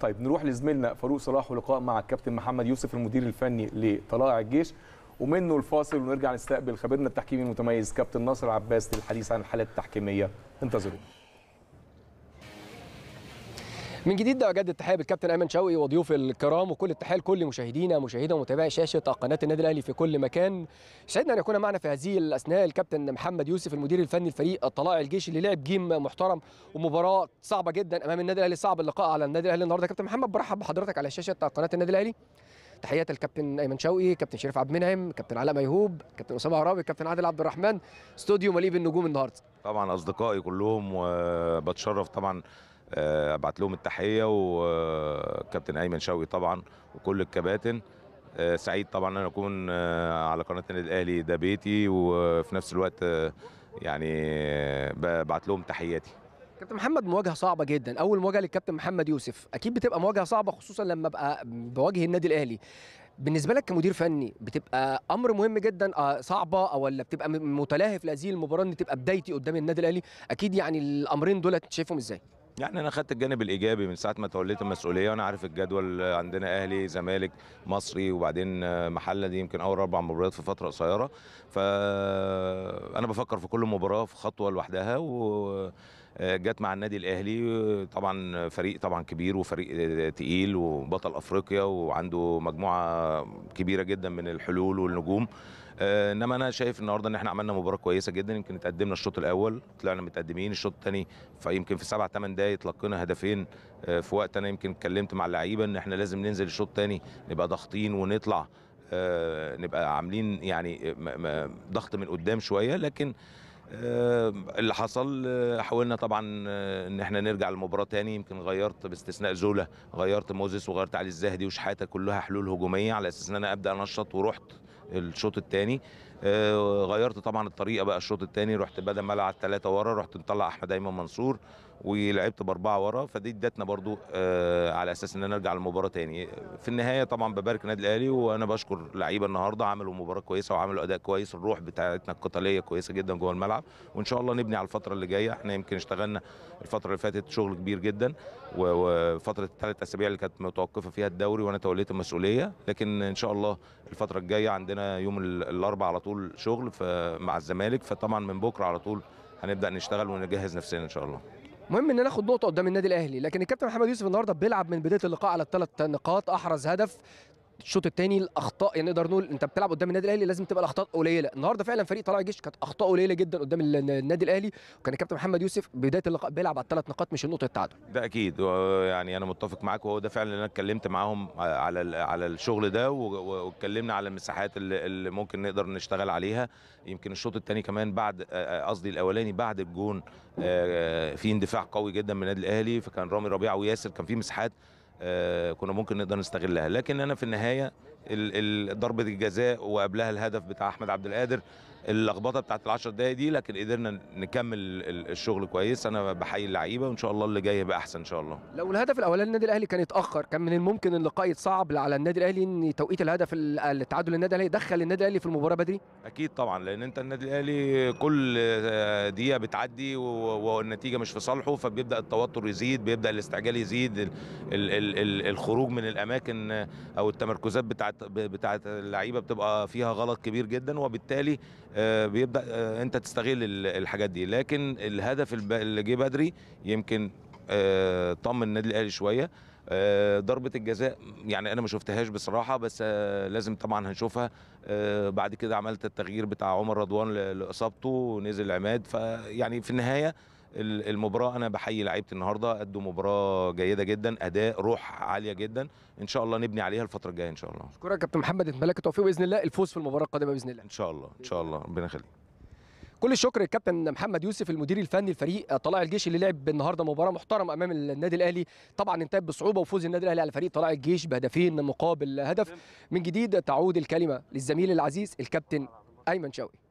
طيب نروح لزميلنا فاروق صلاح ولقاء مع الكابتن محمد يوسف المدير الفني لطلائع الجيش ومنه الفاصل ونرجع نستقبل خبيرنا التحكيمي المتميز كابتن ناصر عباس للحديث عن الحالات التحكيميه انتظروا من جديد اجدد التحيه بالكابتن ايمن شوقي وضيوف الكرام وكل التحيه لكل مشاهدينا ومشاهدينا ومتابعي شاشه قناه النادي الاهلي في كل مكان سعدنا ان يكون معنا في هذه الاثناء الكابتن محمد يوسف المدير الفني لفريق طلائع الجيش اللي لعب جيم محترم ومباراه صعبه جدا امام النادي الاهلي صعب اللقاء على النادي الاهلي النهارده كابتن محمد برحب بحضرتك على شاشه قناه النادي الاهلي تحيات الكابتن ايمن شوقي كابتن شريف عبد المنعم كابتن علاء ميهوب كابتن اسامه عرابي كابتن عادل عبد الرحمن استوديو مليء بالنجوم النهارده طبعا اصدقائي كلهم وبتشرف طبعا آه، ابعت لهم التحيه وكابتن آه، ايمن شوقي طبعا وكل الكباتن آه، سعيد طبعا ان اكون على قناه النادي الاهلي ده بيتي وفي نفس الوقت يعني ببعت لهم تحياتي كابتن محمد مواجهه صعبه جدا اول مواجهه للكابتن محمد يوسف اكيد بتبقى مواجهه صعبه خصوصا لما ابقى بواجه النادي الاهلي بالنسبه لك كمدير فني بتبقى امر مهم جدا صعبه او ولا بتبقى متلهف لهذه المباراه ان تبقى بدايتي قدام النادي الاهلي اكيد يعني الامرين دول شايفهم ازاي يعني انا خدت الجانب الايجابي من ساعه ما توليت المسؤوليه وانا عارف الجدول عندنا اهلي زمالك مصري وبعدين محله دي يمكن اول اربع مباريات في فتره قصيره فانا بفكر في كل مباراه في خطوه لوحدها و جت مع النادي الاهلي طبعا فريق طبعا كبير وفريق تقيل وبطل افريقيا وعنده مجموعه كبيره جدا من الحلول والنجوم آه، انما انا شايف النهارده ان احنا عملنا مباراه كويسه جدا يمكن اتقدمنا الشوط الاول طلعنا متقدمين الشوط الثاني فيمكن في سبع ثمان دقائق تلقينا هدفين آه، في وقت انا يمكن اتكلمت مع اللعيبه ان احنا لازم ننزل الشوط الثاني نبقى ضاغطين ونطلع آه، نبقى عاملين يعني ضغط من قدام شويه لكن آه، اللي حصل آه، حاولنا طبعا آه، ان احنا نرجع للمباراه تاني يمكن غيرت باستثناء زولا غيرت موزيس وغيرت علي الزهدي وشحاته كلها حلول هجوميه على اساس ان انا ابدا انشط ورحت الشوط الثاني آه، غيرت طبعا الطريقه بقى الشوط الثاني رحت بدل ما العب ثلاثه ورا رحت مطلع احمد ايمن منصور ولعبت باربعه ورا فدي ادتنا برضو آه، على اساس ان انا ارجع للمباراه ثاني في النهايه طبعا ببارك النادي الاهلي وانا بشكر لعيبه النهارده عملوا مباراه كويسه وعملوا اداء كويس الروح بتاعتنا القتاليه كويسه جدا جوه الملعب وان شاء الله نبني على الفتره اللي جايه احنا يمكن اشتغلنا الفتره اللي فاتت شغل كبير جدا وفتره الثلاث اسابيع اللي كانت متوقفه فيها الدوري وانا توليت المسؤوليه لكن ان شاء الله الفتره الجايه عندنا عندنا يوم الاربعاء على طول شغل مع الزمالك فطبعا من بكره على طول هنبدا نشتغل ونجهز نفسنا ان شاء الله مهم ان ناخد نقطه قدام النادي الاهلي لكن الكابتن محمد يوسف النهارده بيلعب من بدايه اللقاء على الثلاث نقاط احرز هدف الشوط الثاني الاخطاء يعني نقدر نقول انت بتلعب قدام النادي الاهلي لازم تبقى الاخطاء قليله النهارده فعلا فريق طلع الجيش كانت اخطاء قليله جدا قدام النادي الاهلي وكان الكابتن محمد يوسف بدايه اللقاء بيلعب على الثلاث نقاط مش النقطه التعادل ده اكيد يعني انا متفق معاك وهو ده فعلا اللي انا اتكلمت معاهم آه، على على الشغل ده واتكلمنا على المساحات اللي ممكن نقدر نشتغل عليها يمكن الشوط الثاني كمان بعد آه، آه، قصدي الاولاني بعد الجون في اندفاع قوي جدا من النادي الاهلي فكان رامي ربيعه وياسر كان في مساحات آه، كنا ممكن نقدر نستغلها لكن انا في النهايه ضربه الجزاء وقبلها الهدف بتاع احمد عبد القادر اللخبطه بتاعت ال10 دقائق دي لكن قدرنا نكمل الشغل كويس انا بحيي اللعيبه وان شاء الله اللي جاي يبقى احسن ان شاء الله لو الهدف الاولاني للنادي الاهلي كان اتاخر كان من الممكن اللقاء يتصعب على النادي الاهلي ان توقيت الهدف التعادل للنادي الاهلي دخل النادي الاهلي في المباراه بدري اكيد طبعا لان انت النادي الاهلي كل آه، دقيقه بتعدي والنتيجه مش في صالحه فبيبدا التوتر يزيد بيبدا الاستعجال يزيد الـ الـ الـ الخروج من الاماكن آه، او التمركزات بتاعت بتاعت بتاعت اللعيبه بتبقى فيها غلط كبير جدا وبالتالي آه، بيبدا آه، انت تستغل الحاجات دي لكن الهدف اللي جه بدري يمكن آه، طمن النادي الاهلي شويه ضربة الجزاء يعني أنا ما شفتهاش بصراحة بس لازم طبعا هنشوفها بعد كده عملت التغيير بتاع عمر رضوان لإصابته ونزل عماد فيعني في النهاية المباراه انا بحيي لعيبه النهارده قدوا مباراه جيده جدا اداء روح عاليه جدا ان شاء الله نبني عليها الفتره الجايه ان شاء الله اشكرك كابتن محمد اتملك التوفيق باذن الله الفوز في المباراه القادمه باذن الله ان شاء الله ان شاء الله ربنا يخليك كل الشكر للكابتن محمد يوسف المدير الفني لفريق طلائع الجيش اللي لعب النهارده مباراه محترمه امام النادي الاهلي طبعا انتهت بصعوبه وفوز النادي الاهلي على فريق طلائع الجيش بهدفين مقابل هدف من جديد تعود الكلمه للزميل العزيز الكابتن ايمن شوقي